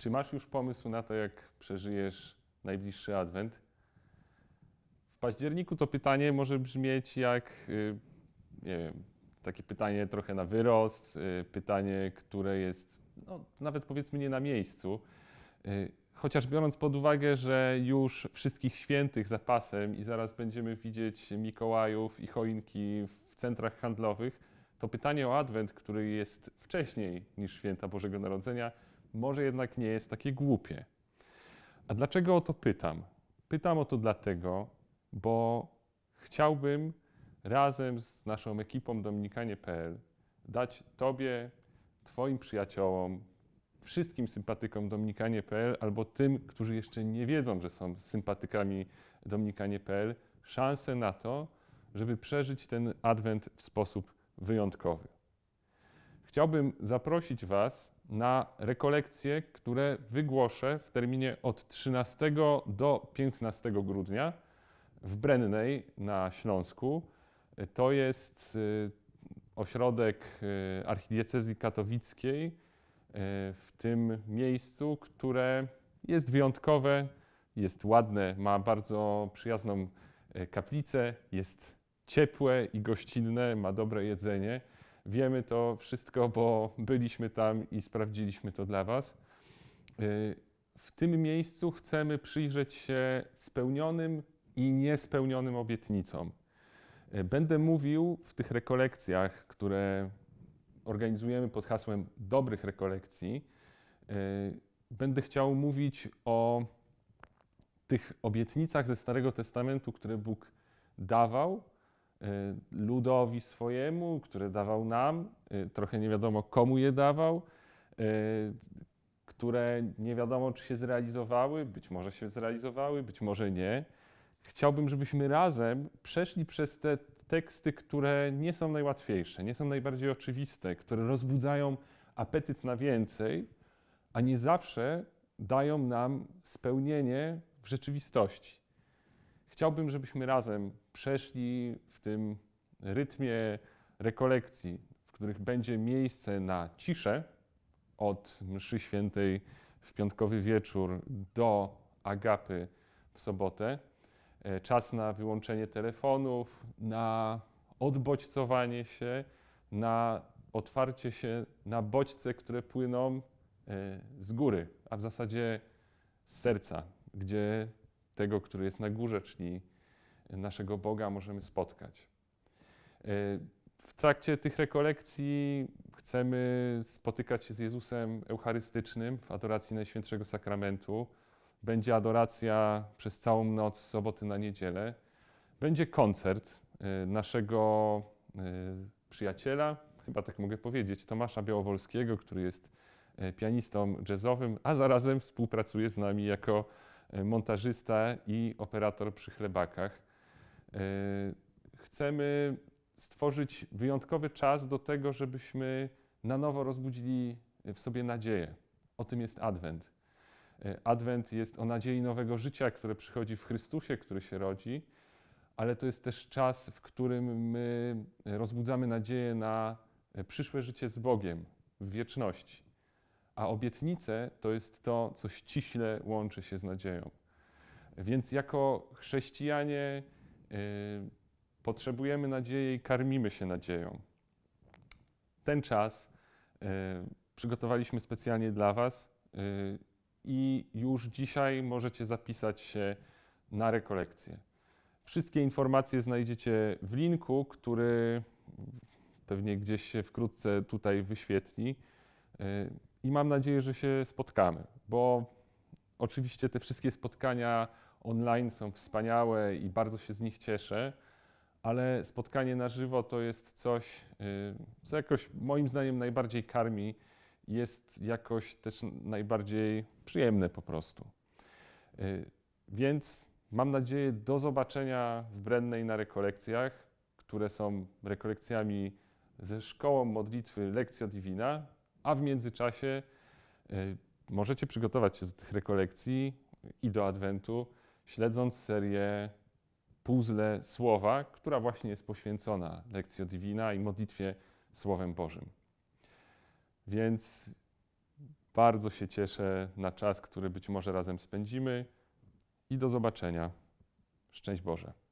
Czy masz już pomysł na to, jak przeżyjesz najbliższy adwent? W październiku to pytanie może brzmieć jak, y, nie wiem, takie pytanie trochę na wyrost, y, pytanie, które jest no, nawet powiedzmy nie na miejscu. Y, chociaż biorąc pod uwagę, że już wszystkich świętych zapasem i zaraz będziemy widzieć Mikołajów i choinki w centrach handlowych, to pytanie o adwent, który jest wcześniej niż święta Bożego Narodzenia, może jednak nie jest takie głupie. A dlaczego o to pytam? Pytam o to dlatego, bo chciałbym razem z naszą ekipą Dominikanie.pl dać Tobie, Twoim przyjaciołom, wszystkim sympatykom Dominikanie.pl albo tym, którzy jeszcze nie wiedzą, że są sympatykami Dominikanie.pl, szansę na to, żeby przeżyć ten adwent w sposób wyjątkowy. Chciałbym zaprosić Was na rekolekcje, które wygłoszę w terminie od 13 do 15 grudnia w Brennej na Śląsku. To jest y, ośrodek y, archidiecezji katowickiej y, w tym miejscu, które jest wyjątkowe, jest ładne, ma bardzo przyjazną kaplicę, jest ciepłe i gościnne, ma dobre jedzenie. Wiemy to wszystko, bo byliśmy tam i sprawdziliśmy to dla Was. Y, w tym miejscu chcemy przyjrzeć się spełnionym i niespełnionym obietnicom. Y, będę mówił w tych rekolekcjach, które organizujemy pod hasłem dobrych rekolekcji, y, będę chciał mówić o tych obietnicach ze Starego Testamentu, które Bóg dawał Y, ludowi swojemu, które dawał nam, y, trochę nie wiadomo komu je dawał, y, które nie wiadomo czy się zrealizowały, być może się zrealizowały, być może nie. Chciałbym, żebyśmy razem przeszli przez te teksty, które nie są najłatwiejsze, nie są najbardziej oczywiste, które rozbudzają apetyt na więcej, a nie zawsze dają nam spełnienie w rzeczywistości. Chciałbym, żebyśmy razem przeszli w tym rytmie rekolekcji, w których będzie miejsce na ciszę od mszy świętej w piątkowy wieczór do agapy w sobotę. E, czas na wyłączenie telefonów, na odbodźcowanie się, na otwarcie się na bodźce, które płyną e, z góry, a w zasadzie z serca, gdzie tego, który jest na górze, czyli naszego Boga, możemy spotkać. E, w trakcie tych rekolekcji chcemy spotykać się z Jezusem Eucharystycznym w adoracji Najświętszego Sakramentu. Będzie adoracja przez całą noc, z soboty na niedzielę. Będzie koncert e, naszego e, przyjaciela, chyba tak mogę powiedzieć, Tomasza Białowolskiego, który jest pianistą jazzowym, a zarazem współpracuje z nami jako E, montażysta i operator przy chlebakach. E, chcemy stworzyć wyjątkowy czas do tego, żebyśmy na nowo rozbudzili e, w sobie nadzieję. O tym jest Adwent. Adwent jest o nadziei nowego życia, które przychodzi w Chrystusie, który się rodzi, ale to jest też czas, w którym my rozbudzamy nadzieję na przyszłe życie z Bogiem w wieczności a obietnice to jest to, co ściśle łączy się z nadzieją. Więc jako chrześcijanie y, potrzebujemy nadziei i karmimy się nadzieją. Ten czas y, przygotowaliśmy specjalnie dla Was y, i już dzisiaj możecie zapisać się na rekolekcję. Wszystkie informacje znajdziecie w linku, który pewnie gdzieś się wkrótce tutaj wyświetli i mam nadzieję, że się spotkamy, bo oczywiście te wszystkie spotkania online są wspaniałe i bardzo się z nich cieszę, ale spotkanie na żywo to jest coś, y, co jakoś moim zdaniem najbardziej karmi, jest jakoś też najbardziej przyjemne po prostu. Y, więc mam nadzieję do zobaczenia w Brennej na rekolekcjach, które są rekolekcjami ze Szkołą Modlitwy Lekcja Divina a w międzyczasie e, możecie przygotować się do tych rekolekcji i do Adwentu, śledząc serię puzzle słowa, która właśnie jest poświęcona lekcji divina i modlitwie Słowem Bożym. Więc bardzo się cieszę na czas, który być może razem spędzimy i do zobaczenia. Szczęść Boże.